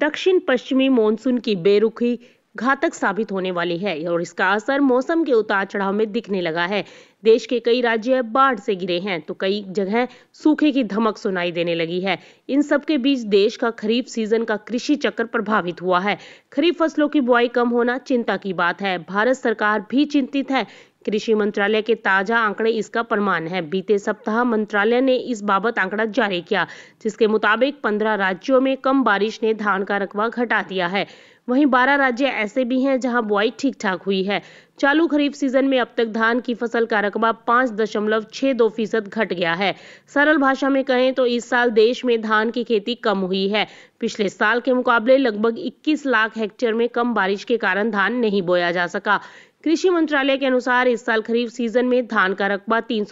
दक्षिण पश्चिमी मॉनसून की बेरुखी घातक साबित होने वाली है और इसका असर मौसम के उतार चढ़ाव में दिखने लगा है देश के कई राज्य बाढ़ से गिरे हैं तो कई जगह सूखे की धमक सुनाई देने लगी है इन सब के बीच देश का खरीफ सीजन का कृषि चक्र प्रभावित हुआ है खरीफ फसलों की बुआई कम होना चिंता की बात है भारत सरकार भी चिंतित है कृषि मंत्रालय के ताजा आंकड़े इसका प्रमाण है बीते सप्ताह मंत्रालय ने इस बाबत आंकड़ा जारी किया जिसके मुताबिक पंद्रह राज्यों में कम बारिश ने धान का रकबा घटा दिया है वहीं बारह राज्य ऐसे भी हैं जहां बुआई ठीक ठाक हुई है चालू खरीफ सीजन में अब तक धान की फसल का रकबा पाँच दशमलव छः दो फीसद घट गया है सरल भाषा में कहें तो इस साल देश में धान की खेती कम हुई है पिछले साल के मुकाबले लगभग 21 लाख हेक्टेयर में कम बारिश के कारण धान नहीं बोया जा सका कृषि मंत्रालय के अनुसार इस साल खरीफ सीजन में धान का रकबा तीन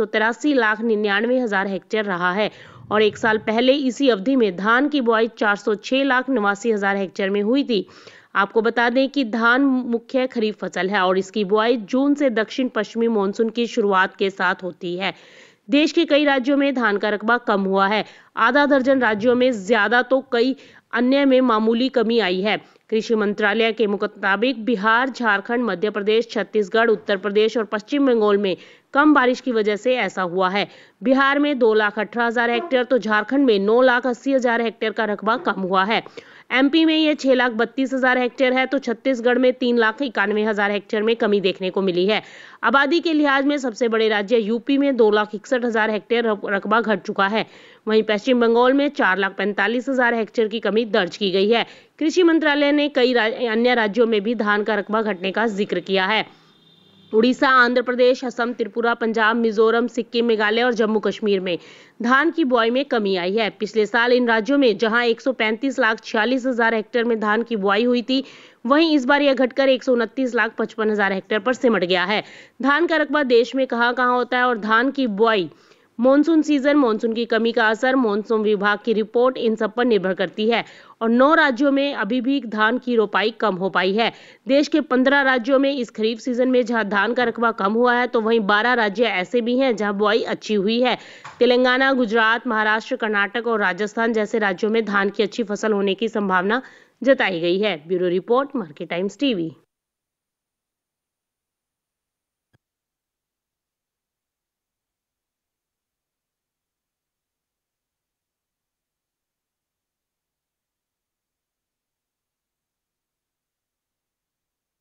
लाख निन्यानवे हजार हेक्टेयर रहा है और एक साल पहले इसी अवधि में धान की बुआई 406 लाख नवासी हजार हेक्टेयर में हुई थी आपको बता दें कि धान मुख्य खरीफ फसल है और इसकी बुआई जून से दक्षिण पश्चिमी मानसून की शुरुआत के साथ होती है देश के कई राज्यों में धान का रकबा कम हुआ है आधा दर्जन राज्यों में ज्यादा तो कई अन्य में मामूली कमी आई है कृषि मंत्रालय के मुताबिक बिहार झारखंड मध्य प्रदेश छत्तीसगढ़ उत्तर प्रदेश और पश्चिम बंगाल में कम बारिश की वजह से ऐसा हुआ है बिहार में दो लाख अठारह हजार हेक्टेयर तो झारखंड में नौ लाख अस्सी हजार हेक्टेयर का रकबा कम हुआ है एमपी में यह छह लाख बत्तीस हजार हेक्टेयर है तो छत्तीसगढ़ में तीन लाख इक्यानवे हजार हेक्टेयर में कमी देखने को मिली है आबादी के लिहाज में सबसे बड़े राज्य यूपी में दो लाख इकसठ हजार हेक्टेयर रकबा घट चुका है वहीं पश्चिम बंगाल में चार लाख पैंतालीस हजार हेक्टेयर की कमी दर्ज की गई है कृषि मंत्रालय ने कई अन्य राज्यों में भी धान का रकबा घटने का जिक्र किया है उड़ीसा आंध्र प्रदेश असम त्रिपुरा पंजाब मिजोरम सिक्किम मेघालय और जम्मू कश्मीर में धान की बुआई में कमी आई है पिछले साल इन राज्यों में जहां 135 लाख छियालीस हजार हेक्टेयर में धान की बुआई हुई थी वहीं इस बार यह घटकर एक लाख पचपन हजार हेक्टेयर पर सिमट गया है धान का रकबा देश में कहां कहां होता है और धान की बुआई मानसून सीजन मानसून की कमी का असर मानसून विभाग की रिपोर्ट इन सब पर निर्भर करती है और नौ राज्यों में अभी भी धान की रोपाई कम हो पाई है देश के पंद्रह राज्यों में इस खरीफ सीजन में जहां धान का रकबा कम हुआ है तो वहीं बारह राज्य ऐसे भी हैं जहां बुआई अच्छी हुई है तेलंगाना गुजरात महाराष्ट्र कर्नाटक और राजस्थान जैसे राज्यों में धान की अच्छी फसल होने की संभावना जताई गई है bureau report Market Times TV